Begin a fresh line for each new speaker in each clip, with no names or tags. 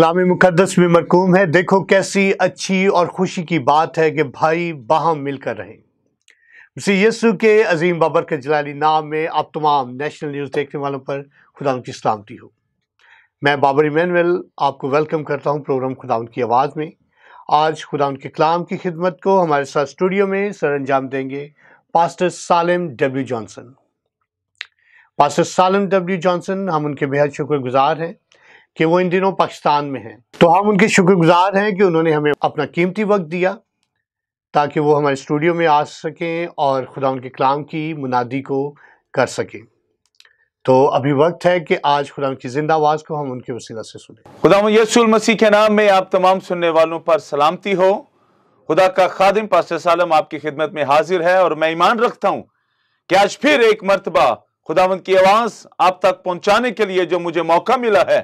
कलाम मुकदस में मरकूम है देखो कैसी अच्छी और खुशी की बात है कि भाई बाहम मिलकर रहें उसी यसु के अजीम बाबर के जलाली नाम में आप तमाम नेशनल न्यूज़ देखने वालों पर खुदा की सलामती हो मैं बाबर इमैनवेल आपको वेलकम करता हूं प्रोग्राम खुदा की आवाज़ में आज खुदा उनके कलाम की खिदमत को हमारे साथ स्टूडियो में सर अंजाम देंगे pastor Salam W Johnson pastor Salam W Johnson हम उनके बेहद शुक्रगुजार हैं कि वो इन दिनों पाकिस्तान में हैं तो हम उनके शुक्रगुजार हैं कि उन्होंने हमें अपना कीमती वक्त दिया ताकि वो हमारे स्टूडियो में आ सकें और खुदा उनके कलाम की मुनादी को कर सकें तो अभी वक्त है कि आज खुदा की जिंदा आवाज़ को हम उनके वसीला से सुने खुदा यसूल मसीह के नाम में आप तमाम सुनने वालों पर सलामती हो खुदा का खादिम पास्टर सालम आपकी खिदमत में हाजिर है और मैं ईमान रखता हूं कि आज फिर एक मरतबा खुदावंत की आवाज़ आप तक पहुंचाने के लिए जो मुझे मौका मिला है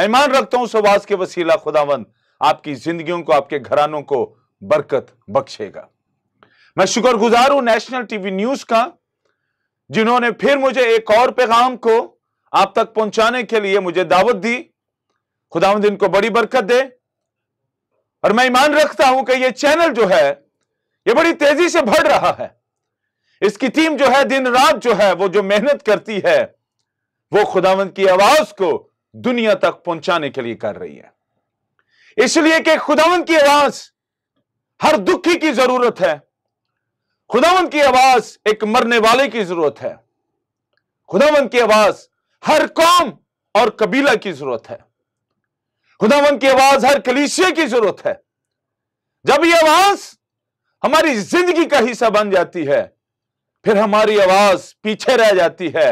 मैं ईमान रखता हूं सुबास के वसीला खुदावंद आपकी जिंदगियों को आपके घरानों को बरकत बख्शेगा मैं शुक्रगुजार हूं नेशनल टीवी न्यूज का जिन्होंने फिर मुझे एक और पैगाम को आप तक पहुंचाने के लिए मुझे दावत दी खुदावंद इनको बड़ी बरकत दे और मैं ईमान रखता हूं कि यह चैनल जो है यह बड़ी तेजी से बढ़ रहा है इसकी टीम जो है दिन रात जो है वो जो मेहनत करती है वो खुदावंद की आवाज को दुनिया तक पहुंचाने के लिए कर रही है इसलिए कि खुदावन की आवाज हर दुखी की जरूरत है खुदावन की आवाज एक मरने वाले की जरूरत है खुदावन की आवाज हर कौम और कबीला की जरूरत है खुदावन की आवाज हर कलीसिया की जरूरत है जब यह आवाज हमारी जिंदगी का हिस्सा बन जाती है फिर हमारी आवाज पीछे रह जाती है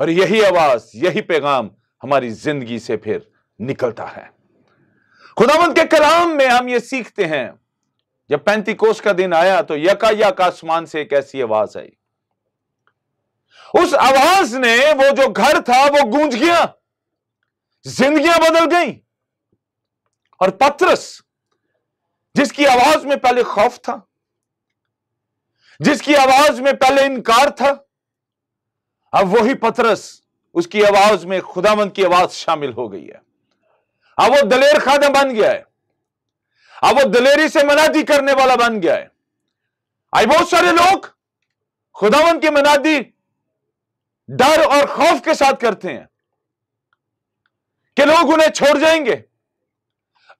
और यही आवाज यही पैगाम हमारी जिंदगी से फिर निकलता है खुदावंत के कलाम में हम ये सीखते हैं जब पैंती कोष का दिन आया तो यका यक आसमान से एक ऐसी आवाज आई उस आवाज ने वो जो घर था वो गूंज गया जिंदगियां बदल गई और पत्रस जिसकी आवाज में पहले खौफ था जिसकी आवाज में पहले इनकार था अब वही पत्रस उसकी आवाज में खुदामंद की आवाज शामिल हो गई है अब वो दलेर खादा बन गया है अब वो दलेरी से मनादी करने वाला बन गया है आई बहुत सारे लोग खुदावन की मनादी डर और खौफ के साथ करते हैं कि लोग उन्हें छोड़ जाएंगे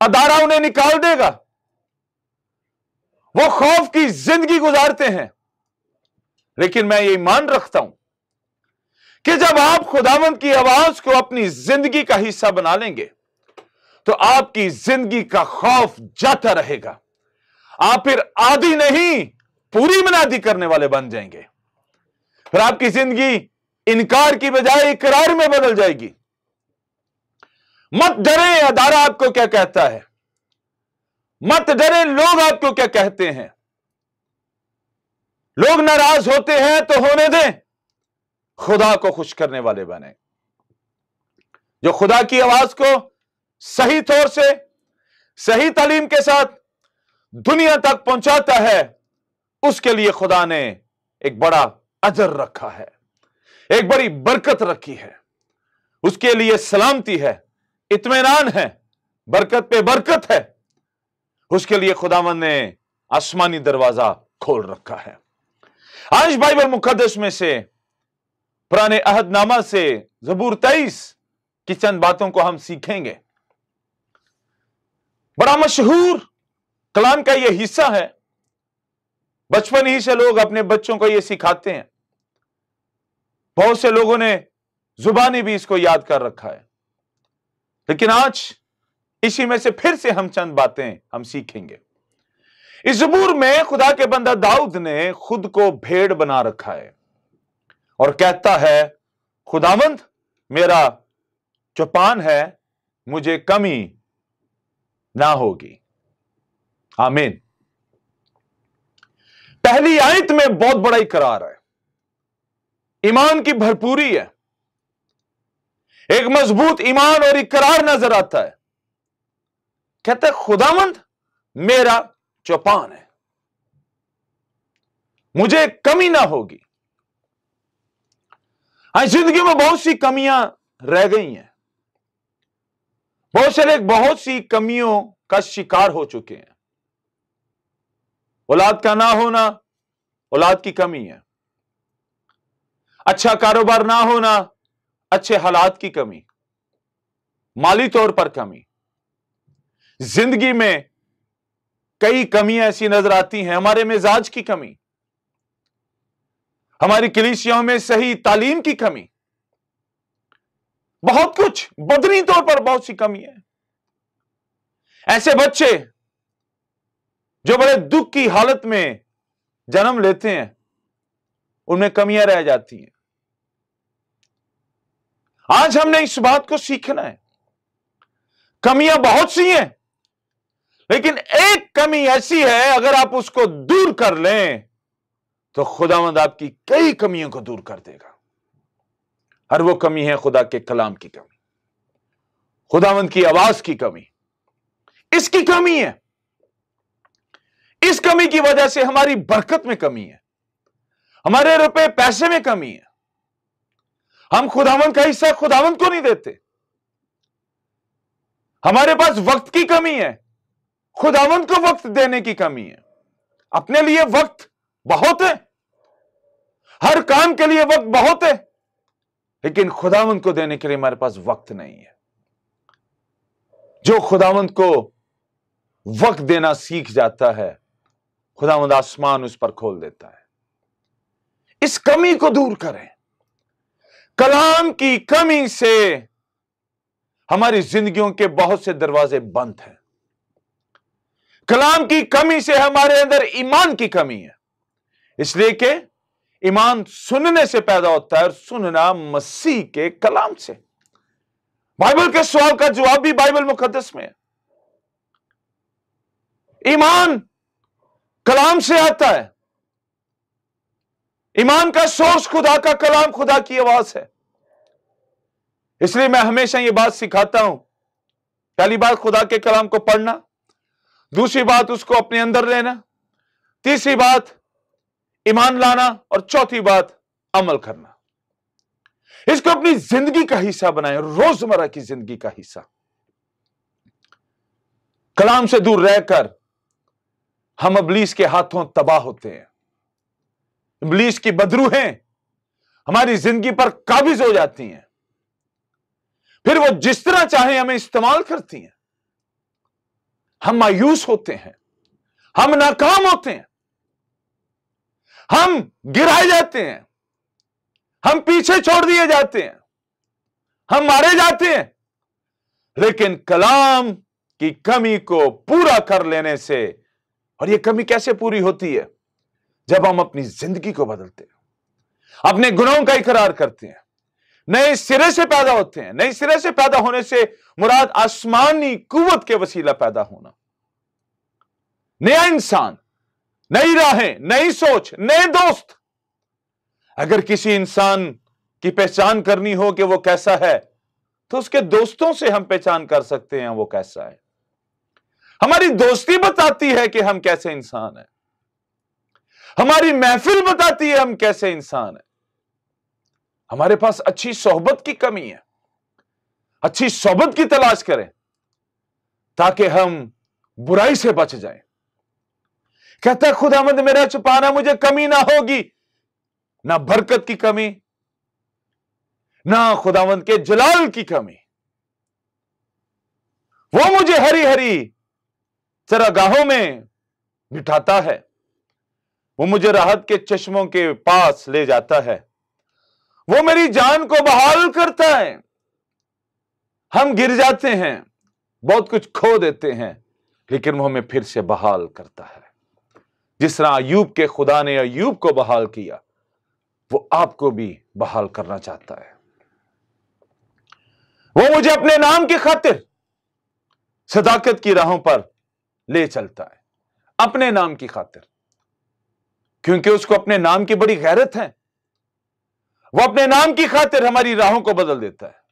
अदारा उन्हें निकाल देगा वो खौफ की जिंदगी गुजारते हैं लेकिन मैं ये मान रखता हूं कि जब आप खुदावंत की आवाज को अपनी जिंदगी का हिस्सा बना लेंगे तो आपकी जिंदगी का खौफ जाता रहेगा आप फिर आदि नहीं पूरी मनादी करने वाले बन जाएंगे फिर आपकी जिंदगी इनकार की बजाय इकरार में बदल जाएगी मत डरे अदारा आपको क्या कहता है मत डरे लोग आपको क्या कहते हैं लोग नाराज होते हैं तो होने दें खुदा को खुश करने वाले बने जो खुदा की आवाज को सही तौर से सही तालीम के साथ दुनिया तक पहुंचाता है उसके लिए खुदा ने एक बड़ा अजर रखा है एक बड़ी बरकत रखी है उसके लिए सलामती है इतमान है बरकत पे बरकत है उसके लिए खुदावन ने आसमानी दरवाजा खोल रखा है आज बाइबल मुकदस में से पुराने अहदनामा से जबूर तेईस की चंद बातों को हम सीखेंगे बड़ा मशहूर कलाम का यह हिस्सा है बचपन ही से लोग अपने बच्चों को यह सिखाते हैं बहुत से लोगों ने जुबानी भी इसको याद कर रखा है लेकिन आज इसी में से फिर से हम चंद बातें हम सीखेंगे इस जबूर में खुदा के बंदा दाऊद ने खुद को भेड़ बना रखा है और कहता है खुदावंत मेरा चौपान है मुझे कमी ना होगी आमीन पहली आयत में बहुत बड़ा इकरार है ईमान की भरपूरी है एक मजबूत ईमान और इकरार नजर आता है कहता है खुदावंत मेरा चौपान है मुझे कमी ना होगी आज जिंदगी में बहुत सी कमियां रह गई हैं बहुत से लोग बहुत सी कमियों का शिकार हो चुके हैं औलाद का ना होना औलाद की कमी है अच्छा कारोबार ना होना अच्छे हालात की कमी माली तौर पर कमी जिंदगी में कई कमियां ऐसी नजर आती हैं हमारे मिजाज की कमी हमारी कलिसियाओं में सही तालीम की कमी बहुत कुछ बदनी तौर पर बहुत सी कमी है ऐसे बच्चे जो बड़े दुख की हालत में जन्म लेते हैं उनमें कमियां रह जाती हैं आज हमने इस बात को सीखना है कमियां बहुत सी हैं लेकिन एक कमी ऐसी है अगर आप उसको दूर कर लें तो खुदावंद आपकी कई कमियों को दूर कर देगा हर वो कमी है खुदा के कलाम की कमी खुदावंद की आवाज की कमी इसकी कमी है इस कमी की वजह से हमारी बरकत में कमी है हमारे रुपए पैसे में कमी है हम खुदावन का हिस्सा खुदावन को नहीं देते हमारे पास वक्त की कमी है खुदावन को वक्त देने की कमी है अपने लिए वक्त बहुत है हर काम के लिए वक्त बहुत है लेकिन खुदावंत को देने के लिए हमारे पास वक्त नहीं है जो खुदावंत को वक्त देना सीख जाता है खुदावंद आसमान उस पर खोल देता है इस कमी को दूर करें कलाम की कमी से हमारी जिंदगियों के बहुत से दरवाजे बंद हैं कलाम की कमी से हमारे अंदर ईमान की कमी है इसलिए कि ईमान सुनने से पैदा होता है और सुनना मसीह के कलाम से बाइबल के सवाल का जवाब भी बाइबल मुकदस में है ईमान कलाम से आता है ईमान का सोर्स खुदा का कलाम खुदा की आवाज है इसलिए मैं हमेशा यह बात सिखाता हूं पहली बात खुदा के कलाम को पढ़ना दूसरी बात उसको अपने अंदर लेना तीसरी बात ईमान लाना और चौथी बात अमल करना इसको अपनी जिंदगी का हिस्सा बनाए रोजमर्रा की जिंदगी का हिस्सा कलाम से दूर रहकर हम अबलीस के हाथों तबाह होते हैं अबलीस की बदरूहें हमारी जिंदगी पर काबिज हो जाती हैं फिर वो जिस तरह चाहे हमें इस्तेमाल करती हैं हम मायूस होते हैं हम नाकाम होते हैं हम गिराए जाते हैं हम पीछे छोड़ दिए जाते हैं हम मारे जाते हैं लेकिन कलाम की कमी को पूरा कर लेने से और ये कमी कैसे पूरी होती है जब हम अपनी जिंदगी को बदलते हैं अपने गुणों का इकरार करते हैं नए सिरे से पैदा होते हैं नए सिरे से पैदा होने से मुराद आसमानी कुवत के वसीला पैदा होना नया इंसान नई राहें नई सोच नए दोस्त अगर किसी इंसान की पहचान करनी हो कि वो कैसा है तो उसके दोस्तों से हम पहचान कर सकते हैं वो कैसा है हमारी दोस्ती बताती है कि हम कैसे इंसान हैं हमारी महफिल बताती है हम कैसे इंसान हैं हमारे पास अच्छी सोहबत की कमी है अच्छी सोहबत की तलाश करें ताकि हम बुराई से बच जाएं कहता खुदा मंद मेरा छुपाना मुझे कमी ना होगी ना बरकत की कमी ना खुदावंद के जलाल की कमी वो मुझे हरी हरी चरागाहों में बिठाता है वो मुझे राहत के चश्मों के पास ले जाता है वो मेरी जान को बहाल करता है हम गिर जाते हैं बहुत कुछ खो देते हैं लेकिन वो हमें फिर से बहाल करता है जिस तरह अयूब के खुदा ने अयूब को बहाल किया वो आपको भी बहाल करना चाहता है वो मुझे अपने नाम की खातिर सदाकत की राहों पर ले चलता है अपने नाम की खातिर क्योंकि उसको अपने नाम की बड़ी गैरत है वो अपने नाम की खातिर हमारी राहों को बदल देता है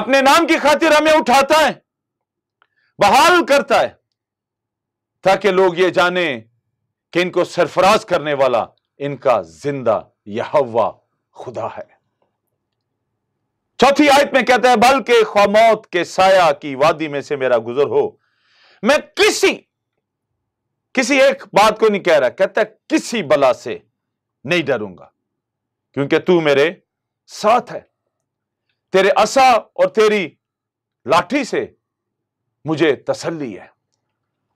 अपने नाम की खातिर हमें उठाता है बहाल करता है ताकि लोग ये जाने कि इनको सरफराज करने वाला इनका जिंदा यहवा खुदा है चौथी आयत में कहता है बल्कि खामौत के साया की वादी में से मेरा गुजर हो मैं किसी किसी एक बात को नहीं कह रहा कहता है किसी बला से नहीं डरूंगा क्योंकि तू मेरे साथ है तेरे असा और तेरी लाठी से मुझे तसल्ली है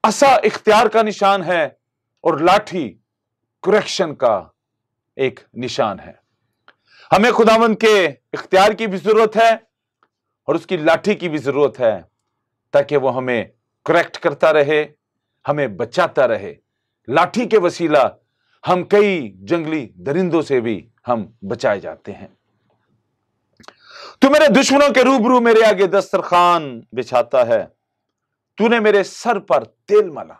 असा इख्तियार का निशान है और लाठी क्रेक्शन का एक निशान है हमें खुदावन के इख्तियार की भी जरूरत है और उसकी लाठी की भी जरूरत है ताकि वो हमें करेक्ट करता रहे हमें बचाता रहे लाठी के वसीला हम कई जंगली दरिंदों से भी हम बचाए जाते हैं तो मेरे दुश्मनों के रूबरू मेरे आगे दस्तरखान बिछाता है तूने मेरे सर पर तेल मला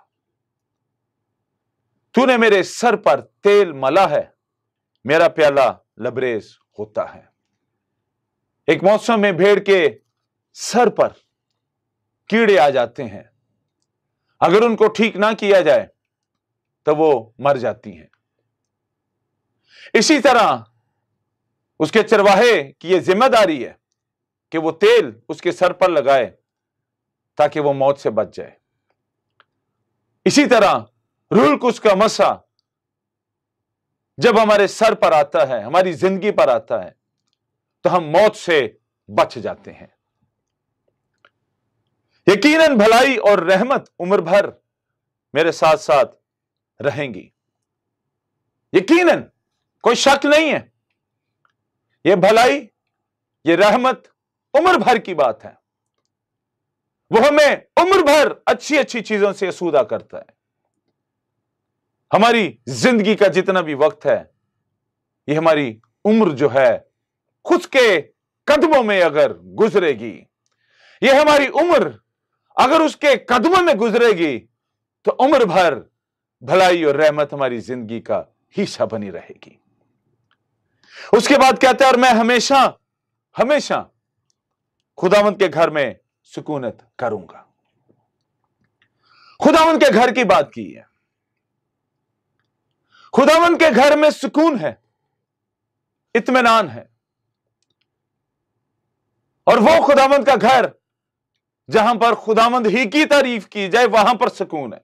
तूने मेरे सर पर तेल मला है मेरा प्याला लबरेज होता है एक मौसम में भेड़ के सर पर कीड़े आ जाते हैं अगर उनको ठीक ना किया जाए तो वो मर जाती हैं इसी तरह उसके चरवाहे की ये जिम्मेदारी है कि वो तेल उसके सर पर लगाए ताकि वो मौत से बच जाए इसी तरह रूल कुछ का मसा जब हमारे सर पर आता है हमारी जिंदगी पर आता है तो हम मौत से बच जाते हैं यकीनन भलाई और रहमत उम्र भर मेरे साथ साथ रहेंगी यकीनन कोई शक नहीं है यह भलाई ये रहमत उम्र भर की बात है वो हमें उम्र भर अच्छी अच्छी चीजों से सूदा करता है हमारी जिंदगी का जितना भी वक्त है ये हमारी उम्र जो है खुद के कदमों में अगर गुजरेगी ये हमारी उम्र अगर उसके कदमों में गुजरेगी तो उम्र भर भलाई और रहमत हमारी जिंदगी का हिस्सा बनी रहेगी उसके बाद कहते हैं और मैं हमेशा हमेशा खुदावंत के घर में सुकूनत करूंगा खुदा के घर की बात की है खुदावन के घर में सुकून है इतमान है और वो खुदावंद का घर जहां पर खुदावंद ही की तारीफ की जाए वहां पर सुकून है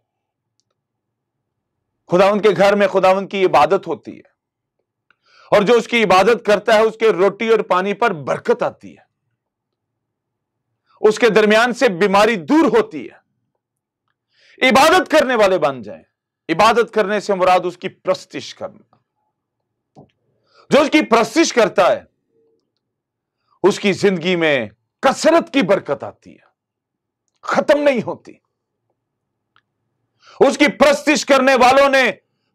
खुदावंद के घर में खुदावंद की इबादत होती है और जो उसकी इबादत करता है उसके रोटी और पानी पर बरकत आती है उसके दरमियान से बीमारी दूर होती है इबादत करने वाले बन जाए इबादत करने से मुराद उसकी प्रस्तिश करना जो उसकी प्रस्तिश करता है उसकी जिंदगी में कसरत की बरकत आती है खत्म नहीं होती उसकी प्रस्तिश करने वालों ने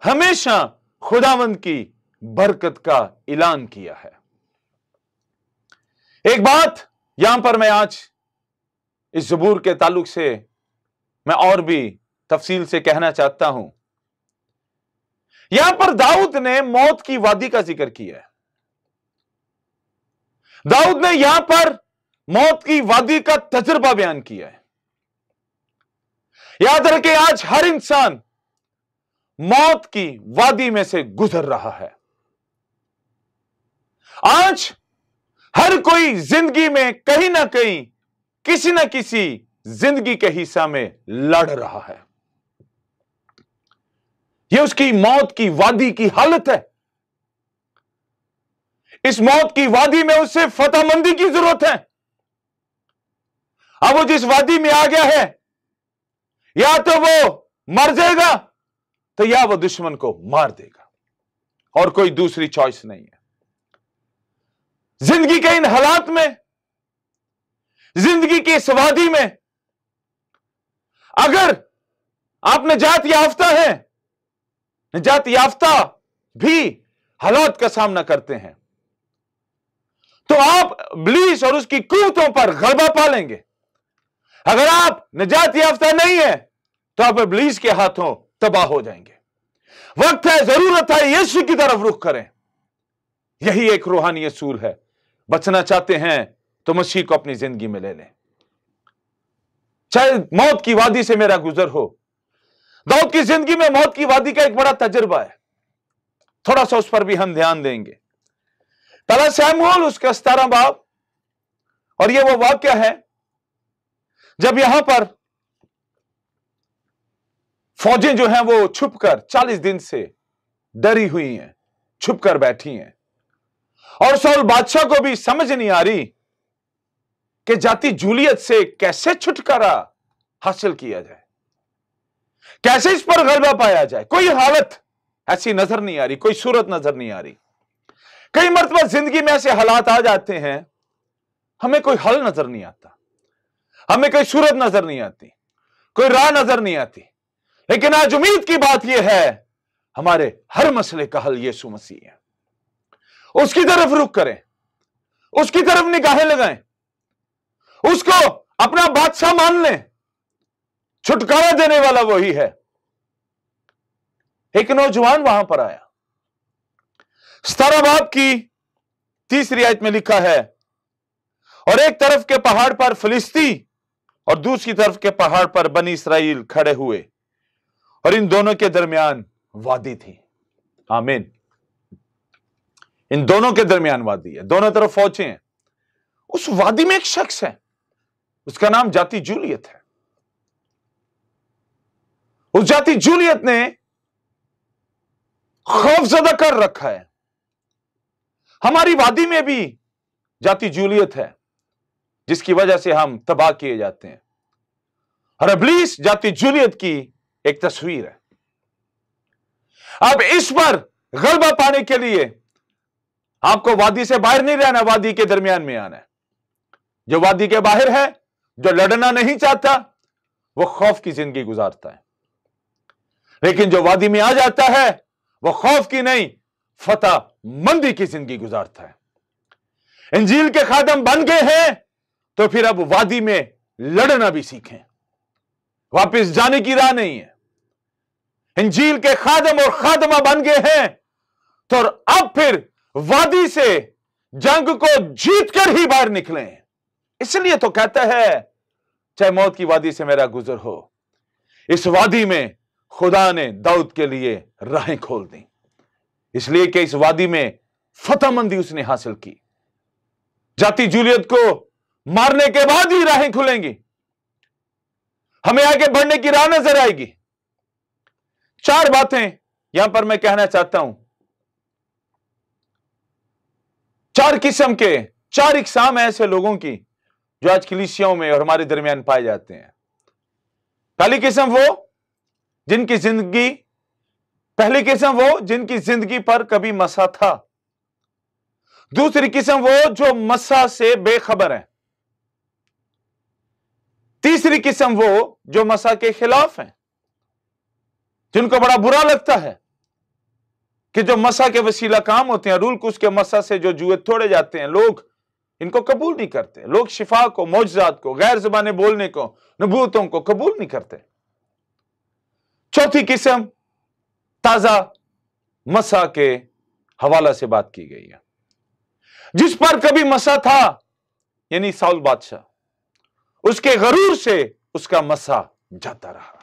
हमेशा खुदावंद की बरकत का ऐलान किया है एक बात यहां पर मैं आज इस जबूर के ताल्लुक से मैं और भी तफसील से कहना चाहता हूं यहां पर दाऊद ने मौत की वादी का जिक्र किया है दाऊद ने यहां पर मौत की वादी का तजुर्बा बयान किया है याद रखे आज हर इंसान मौत की वादी में से गुजर रहा है आज हर कोई जिंदगी में कहीं ना कहीं किसी न किसी जिंदगी के हिस्सा में लड़ रहा है यह उसकी मौत की वादी की हालत है इस मौत की वादी में उसे फतेहमंदी की जरूरत है अब वो जिस वादी में आ गया है या तो वो मर जाएगा तो या वो दुश्मन को मार देगा और कोई दूसरी चॉइस नहीं है जिंदगी के इन हालात में जिंदगी की इस वादी में अगर आप निजात याफ्ता हैं निजात याफ्ता भी हालात का सामना करते हैं तो आप ब्लीस और उसकी कुतों पर गलबा पालेंगे अगर आप निजात याफ्ता नहीं है तो आप ब्लीस के हाथों तबाह हो जाएंगे वक्त है जरूरत है यीशु की तरफ रुख करें यही एक रूहानी असूल है बचना चाहते हैं तो मसीह को अपनी जिंदगी में ले लें चाहे मौत की वादी से मेरा गुजर हो दाऊद की जिंदगी में मौत की वादी का एक बड़ा तजुर्बा है थोड़ा सा उस पर भी हम ध्यान देंगे पहला सैमुअल उसका सतारा बाब और ये वो वाक्य है जब यहां पर फौजें जो हैं वो छुपकर 40 दिन से डरी हुई हैं छुपकर बैठी हैं और सौल बादशाह को भी समझ नहीं आ रही कि जाति जूलियत से कैसे छुटकारा हासिल किया जाए कैसे इस पर गलबा पाया जाए कोई हालत ऐसी नजर नहीं आ रही कोई सूरत नजर नहीं आ रही कई मरतबा जिंदगी में ऐसे हालात आ जाते हैं हमें कोई हल नजर नहीं आता हमें कोई सूरत नजर नहीं आती कोई राह नजर नहीं आती लेकिन आज उम्मीद की बात यह है हमारे हर मसले का हल यीशु मसीह है उसकी तरफ रुख करें उसकी तरफ निगाहें लगाएं उसको अपना बादशाह मान ले छुटकारा देने वाला वही है एक नौजवान वहां पर आया सतारा की तीसरी आयत में लिखा है और एक तरफ के पहाड़ पर फिलिस्ती और दूसरी तरफ के पहाड़ पर बनी इसराइल खड़े हुए और इन दोनों के दरमियान वादी थी आमीन इन दोनों के दरमियान वादी है दोनों तरफ फौजें हैं उस वादी में एक शख्स है उसका नाम जाति जूलियत है उस जाति जूलियत ने खौफ ज्यादा कर रखा है हमारी वादी में भी जाति जूलियत है जिसकी वजह से हम तबाह किए जाते हैं और अबलीस जाति जूलियत की एक तस्वीर है अब इस पर गलबा पाने के लिए आपको वादी से बाहर नहीं रहना वादी के दरमियान में आना है जो वादी के बाहर है जो लड़ना नहीं चाहता वो खौफ की जिंदगी गुजारता है लेकिन जो वादी में आ जाता है वो खौफ की नहीं फतेह मंदी की जिंदगी गुजारता है इंजील के खादम बन गए हैं तो फिर अब वादी में लड़ना भी सीखें वापस जाने की राह नहीं है इंजील के खादम और खादमा बन गए हैं तो अब फिर वादी से जंग को जीत कर ही बाहर निकले इसलिए तो कहते हैं चाहे मौत की वादी से मेरा गुजर हो इस वादी में खुदा ने दाऊद के लिए राहें खोल दी इसलिए कि इस वादी में फतेहमंदी उसने हासिल की जाति जूलियत को मारने के बाद ही राहें खुलेंगी हमें आगे बढ़ने की राह नजर आएगी चार बातें यहां पर मैं कहना चाहता हूं चार किस्म के चार इकसाम है ऐसे लोगों की जो आज कलिसियाओं में और हमारे दरमियान पाए जाते हैं पहली किस्म वो जिनकी जिंदगी पहली किस्म वो जिनकी जिंदगी पर कभी मसा था दूसरी किस्म वो जो मसा से बेखबर है तीसरी किस्म वो जो मसा के खिलाफ हैं जिनको बड़ा बुरा लगता है कि जो मसा के वसीला काम होते हैं रूल कुछ के मसा से जो जुए थोड़े जाते हैं लोग इनको कबूल नहीं करते लोग शिफा को मोजात को गैर जबान बोलने को नबूतों को कबूल नहीं करते चौथी किस्म ताजा मसा के हवाला से बात की गई है जिस पर कभी मसा था यानी साउल बादशाह उसके गरूर से उसका मसा जाता रहा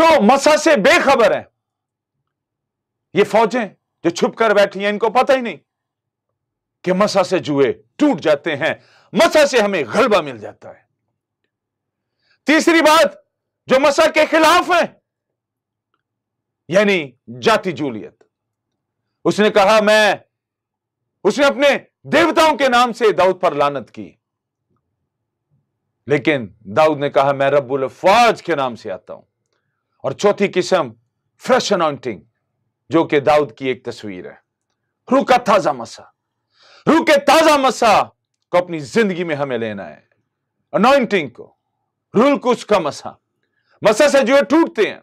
जो मसा से बेखबर है ये फौजें जो छुप कर बैठी हैं इनको पता ही नहीं कि मसा से जुए टूट जाते हैं मसा से हमें गलबा मिल जाता है तीसरी बात जो मसा के खिलाफ है यानी जाति जूलियत उसने कहा मैं उसने अपने देवताओं के नाम से दाऊद पर लानत की लेकिन दाऊद ने कहा मैं रब्बुल फौज के नाम से आता हूं और चौथी किस्म फ्रेश अनाउंटिंग जो कि दाऊद की एक तस्वीर है रुका था मसा रूह के ताजा मसा को अपनी जिंदगी में हमें लेना है अनोइंटिंग को रूल कुछ का मसा मसा से जो टूटते हैं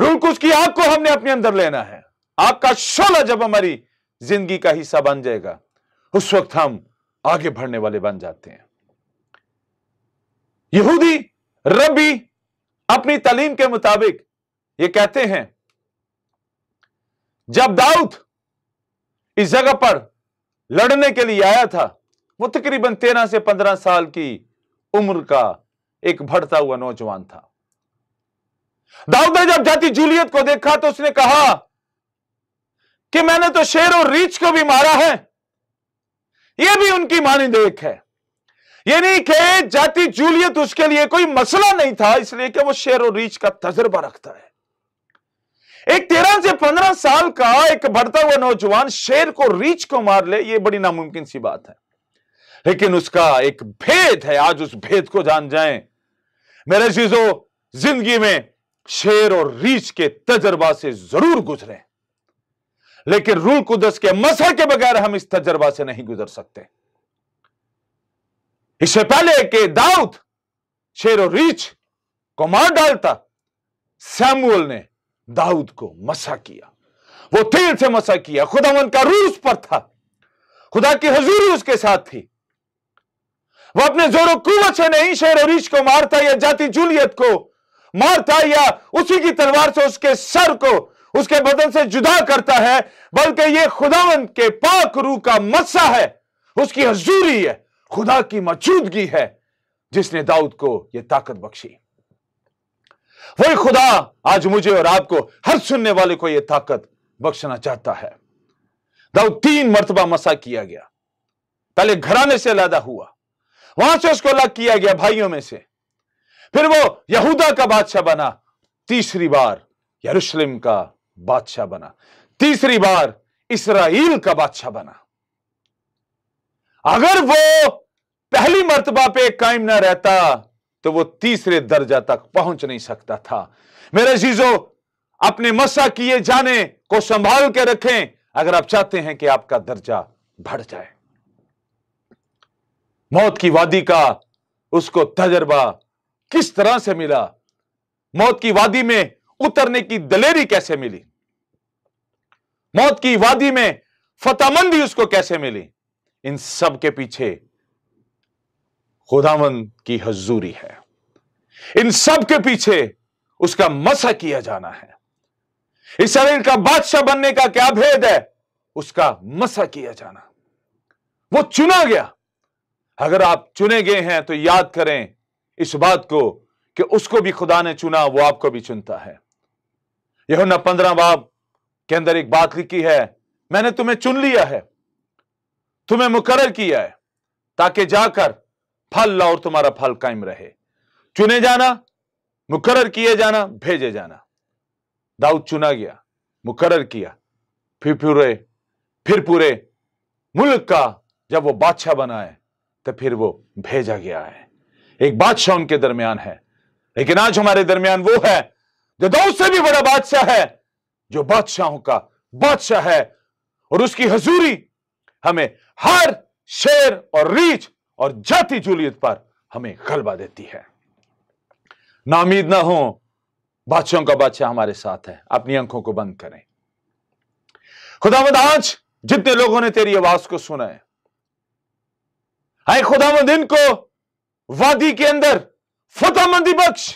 रूल कुछ की आग को हमने अपने अंदर लेना है आग का शोला जब हमारी जिंदगी का हिस्सा बन जाएगा उस वक्त हम आगे बढ़ने वाले बन जाते हैं यहूदी रबी अपनी तालीम के मुताबिक ये कहते हैं जब दाऊद इस जगह पर लड़ने के लिए आया था वो तकरीबन तेरह से पंद्रह साल की उम्र का एक भड़ता हुआ नौजवान था दाऊद ने जब जाति जूलियत को देखा तो उसने कहा कि मैंने तो शेर और रीछ को भी मारा है यह भी उनकी मानी देख है यानी कि जाति जूलियत उसके लिए कोई मसला नहीं था इसलिए कि वो शेर और रीछ का तजर्बा रखता है एक तेरह से पंद्रह साल का एक बढ़ता हुआ नौजवान शेर को रीछ को मार ले ये बड़ी नामुमकिन सी बात है लेकिन उसका एक भेद है आज उस भेद को जान जाएं मेरे चीजों जिंदगी में शेर और रीच के तजर्बा से जरूर गुजरे लेकिन रूल कुदस के मसर के बगैर हम इस तजर्बा से नहीं गुजर सकते इससे पहले के दाऊद शेर और रीछ को मार डालता सैमुअल ने दाऊद को मसा किया वो तीर से मसा किया खुदा उनका रूस पर था खुदा की हजूरी उसके साथ थी वह अपने जोरों कुवत से नहीं शेर और को मारता या जाति जूलियत को मारता या उसी की तलवार से उसके सर को उसके बदन से जुदा करता है बल्कि यह खुदावन के पाक रूह का मस्सा है उसकी हजूरी है खुदा की मौजूदगी है जिसने दाऊद को यह ताकत बख्शी वही खुदा आज मुझे और आपको हर सुनने वाले को यह ताकत बख्शना चाहता है दाऊद तीन मरतबा मसा किया गया पहले घराने से अलहदा हुआ वहां से उसको अलग किया गया भाइयों में से फिर वो यहूदा का बादशाह बना तीसरी बार यरूशलेम का बादशाह बना तीसरी बार इसराइल का बादशाह बना अगर वो पहली मरतबा पे कायम ना रहता तो वो तीसरे दर्जा तक पहुंच नहीं सकता था मेरे जीजो अपने मसा किए जाने को संभाल के रखें अगर आप चाहते हैं कि आपका दर्जा बढ़ जाए मौत की वादी का उसको तजर्बा किस तरह से मिला मौत की वादी में उतरने की दलेरी कैसे मिली मौत की वादी में फतामंदी उसको कैसे मिली इन सब के पीछे खुदावन की हजूरी है इन सब के पीछे उसका मसा किया जाना है इस शरीर का बादशाह बनने का क्या भेद है उसका मसा किया जाना वो चुना गया अगर आप चुने गए हैं तो याद करें इस बात को कि उसको भी खुदा ने चुना वो आपको भी चुनता है यह पंद्रह बाब के अंदर एक बात लिखी है मैंने तुम्हें चुन लिया है तुम्हें मुकरर किया है ताकि जाकर फल लाओ तुम्हारा फल कायम रहे चुने जाना मुकरर किए जाना भेजे जाना दाऊद चुना गया मुकरर किया फिर पूरे फिर पूरे मुल्क का जब वो बादशाह बना है तो फिर वो भेजा गया है एक बादशाह उनके दरमियान है लेकिन आज हमारे दरमियान वो है जो दाऊद से भी बड़ा बादशाह है जो बादशाहों का बादशाह है और उसकी हजूरी हमें हर शेर और रीच और जाति जूलियत पर हमें गलबा देती है नामीद ना हो बादशाहों का बादशाह हमारे साथ है अपनी आंखों को बंद करें खुदावंद आज जितने लोगों ने तेरी आवाज को सुना है आए खुदावंद इनको वादी के अंदर फतेहमंदी बख्श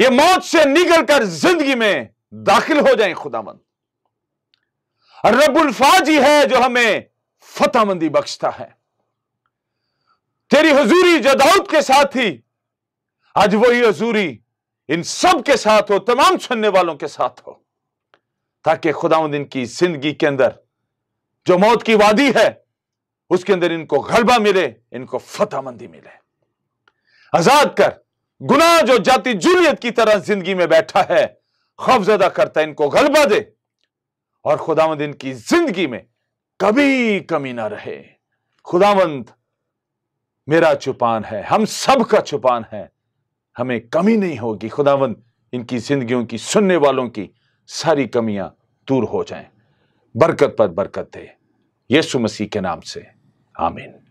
ये मौत से निकल कर जिंदगी में दाखिल हो जाए खुदामंद फाजी है जो हमें फतेहमंदी बख्शता है तेरी हजूरी जो दाऊद के साथ थी आज वही हजूरी इन सब के साथ हो तमाम सुनने वालों के साथ हो ताकि खुदाउद इनकी जिंदगी के अंदर जो मौत की वादी है उसके अंदर इनको गलबा मिले इनको फतेहमंदी मिले आजाद कर गुना जो जाति जूलियत की तरह जिंदगी में बैठा है खौफजदा करता इनको गलबा दे और खुदावंद इनकी जिंदगी में कभी कमी ना रहे खुदावंद मेरा चुपान है हम सब का चुपान है हमें कमी नहीं होगी खुदावंद इनकी जिंदगियों की सुनने वालों की सारी कमियां दूर हो जाएं बरकत पर बरकत दे यीशु मसीह के नाम से आमीन